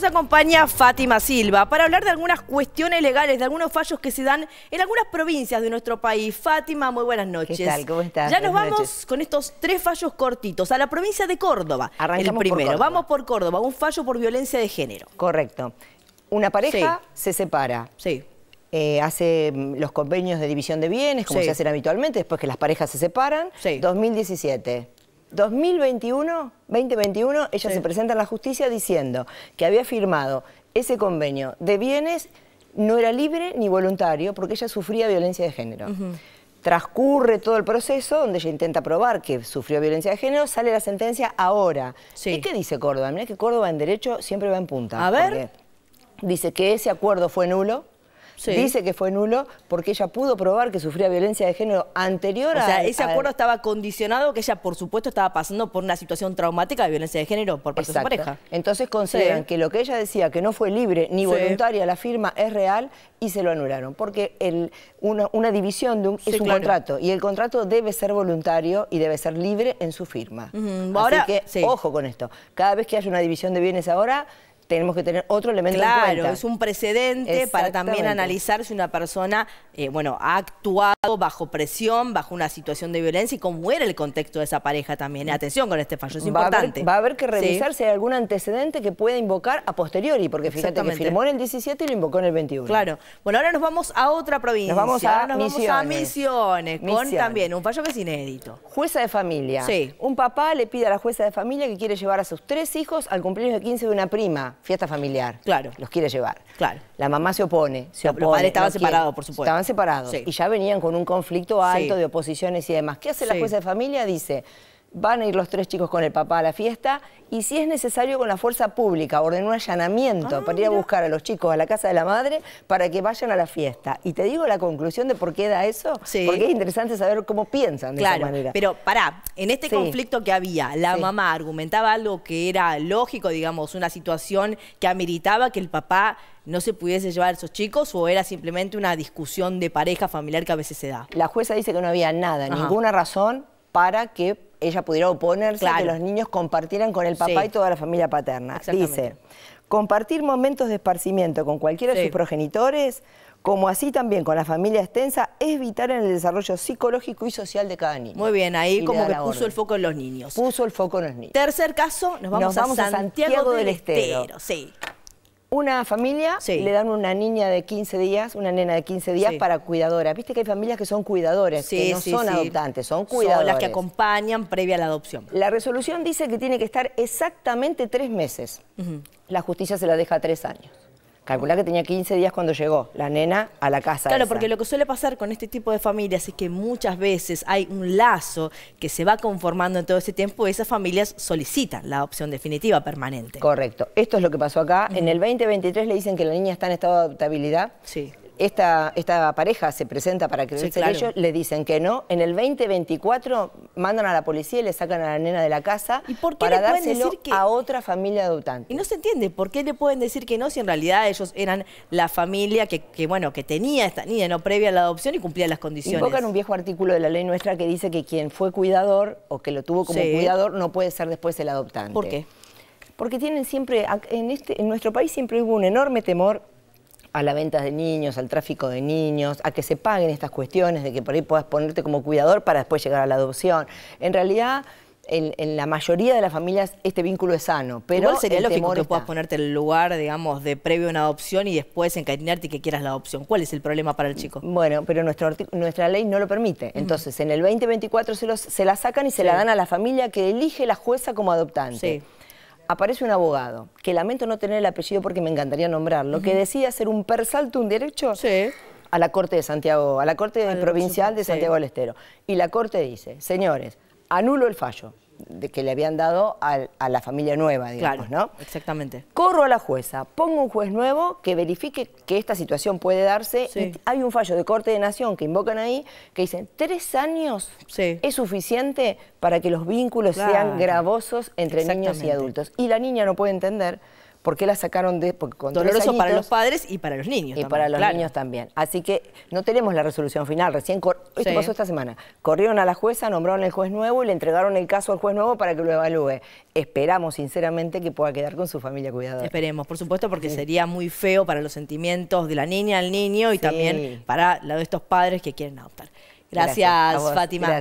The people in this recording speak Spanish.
Nos acompaña Fátima Silva para hablar de algunas cuestiones legales, de algunos fallos que se dan en algunas provincias de nuestro país. Fátima, muy buenas noches. ¿Qué tal? ¿Cómo estás? Ya nos vamos con estos tres fallos cortitos a la provincia de Córdoba. Arrancamos el primero. Vamos por Córdoba, un fallo por violencia de género. Correcto. Una pareja se separa. Sí. Eh, hace mm, los convenios de división de bienes, como se hacen habitualmente, después que las parejas se separan. Sí. 2017. 2021, 2021, ella se presenta en la justicia diciendo que había firmado ese convenio de bienes, no era libre ni voluntario, porque ella sufría violencia de género. Transcurre todo el proceso donde ella intenta probar que sufrió violencia de género, sale la sentencia ahora. ¿Y qué dice Córdoba? mira que Córdoba en derecho siempre va en punta. A ver. Dice que ese acuerdo fue nulo, dice que fue nulo porque ella pudo probar que sufría violencia de género anterior a... O sea, ese acuerdo estaba condicionado que ella, por supuesto, estaba pasando por una situación traumática de violencia de género por parte de su pareja. Entonces consideran que lo que ella decía, que no fue libre ni voluntaria la firma, es real y se lo anularon. Porque el, una, división de un, es un contrato y el contrato debe ser voluntario y debe ser libre en su firma. ahora, que, ojo con esto. Cada vez que haya una división de bienes ahora tenemos que tener otro elemento claro, en cuenta. es un precedente para también analizar si una persona, eh, bueno, ha actuado bajo presión, bajo una situación de violencia y cómo era el contexto de esa pareja también. Eh, atención con este fallo, es importante. va a haber que revisar si hay algún antecedente que pueda invocar a posteriori, porque fíjate que firmó en el 17 y lo invocó en el 21. Claro. Bueno, ahora nos vamos a otra provincia. Nos vamos a, misiones. Vamos a con también un fallo que es inédito. Jueza de familia. Sí. Un papá le pide a la jueza de familia que quiere llevar a sus tres hijos al cumpleaños de 15 de una prima fiesta familiar. Claro. Los quiere llevar. Claro. La mamá se opone. Se opone los padres estaban separados, por supuesto. Estaban separados. Y ya venían con un conflicto alto de oposiciones y demás. ¿Qué hace la jueza de familia? Dice, van a ir los tres chicos con el papá a la fiesta y si es necesario con la fuerza pública, ordenó un allanamiento ah, para ir a buscar a los chicos a la casa de la madre para que vayan a la fiesta. Y te digo la conclusión de por qué da eso, porque es interesante saber cómo piensan de esa manera. Pero pará, en este conflicto que había, la mamá argumentaba algo que era lógico, digamos, una situación que ameritaba que el papá no se pudiese llevar a esos chicos o era simplemente una discusión de pareja familiar que a veces se da. La jueza dice que no había nada, ninguna razón para que ella pudiera oponerse a que los niños compartieran con el papá y toda la familia paterna. Dice, compartir momentos de esparcimiento con cualquiera de sus progenitores, como así también con la familia extensa, es vital en el desarrollo psicológico y social de cada niño. Muy bien, ahí como que puso el foco en los niños. Puso el foco en los niños. Tercer caso, nos vamos, a, Santiago del, Estero. sí una familia le dan una niña de 15 días, una nena de 15 días para cuidadora. Viste que hay familias que son cuidadores, que no son adoptantes, son cuidadoras Son las que acompañan previa a la adopción. La resolución dice que tiene que estar exactamente tres meses. La justicia se la deja tres años. Calcula que tenía 15 días cuando llegó la nena a la casa. Claro, porque lo que suele pasar con este tipo de familias es que muchas veces hay un lazo que se va conformando en todo ese tiempo y esas familias solicitan la opción definitiva permanente. Correcto. Esto es lo que pasó acá. En el 2023 le dicen que la niña está en estado de adaptabilidad. Sí esta, pareja se presenta para que ellos, le dicen que no. En el 2024 mandan a la policía y le sacan a la nena de la casa para dárselo a otra familia adoptante. Y no se entiende por qué le pueden decir que no si en realidad ellos eran la familia que, bueno, que tenía esta niña no previa a la adopción y cumplía las condiciones. Invocan un viejo artículo de la ley nuestra que dice que quien fue cuidador o que lo tuvo como cuidador no puede ser después el adoptante. ¿Por qué? Porque tienen siempre, en, este, en nuestro país siempre hubo un enorme temor a la venta de niños, al tráfico de niños, a que se paguen estas cuestiones de que por ahí puedas ponerte como cuidador para después llegar a la adopción. En realidad, en, la mayoría de las familias este vínculo es sano. Pero sería lo que tú puedas ponerte en el lugar, digamos, de previo a una adopción y después encadenarte y que quieras la adopción. ¿Cuál es el problema para el chico? Bueno, pero nuestra ley no lo permite. Entonces, en el 2024 se, se la sacan y se la dan a la familia que elige la jueza como adoptante. Sí aparece un abogado, que lamento no tener el apellido porque me encantaría nombrarlo, que decide hacer un persalto, un derecho a la Corte de Santiago, a la Corte provincial de Santiago del Estero. Y la Corte dice, señores, anulo el fallo, que le habían dado a, la familia nueva, digamos, ¿no? Exactamente. Corro a la jueza, pongo un juez nuevo que verifique que esta situación puede darse. Este, hay un fallo de Corte de Nación que invocan ahí que dicen, tres años es suficiente para que los vínculos sean gravosos entre niños y adultos. Y la niña no puede entender ¿Por qué la sacaron de...? Porque con Doloroso para los padres y para los niños. Y para los niños también. Así que no tenemos la resolución final. Recién, esto pasó esta semana. Corrieron a la jueza, nombraron el juez nuevo y le entregaron el caso al juez nuevo para que lo evalúe. Esperamos, sinceramente, que pueda quedar con su familia cuidadora. Esperemos, por supuesto, porque sería muy feo para los sentimientos de la niña al niño y también para la de estos padres que quieren adoptar. Gracias, Fátima.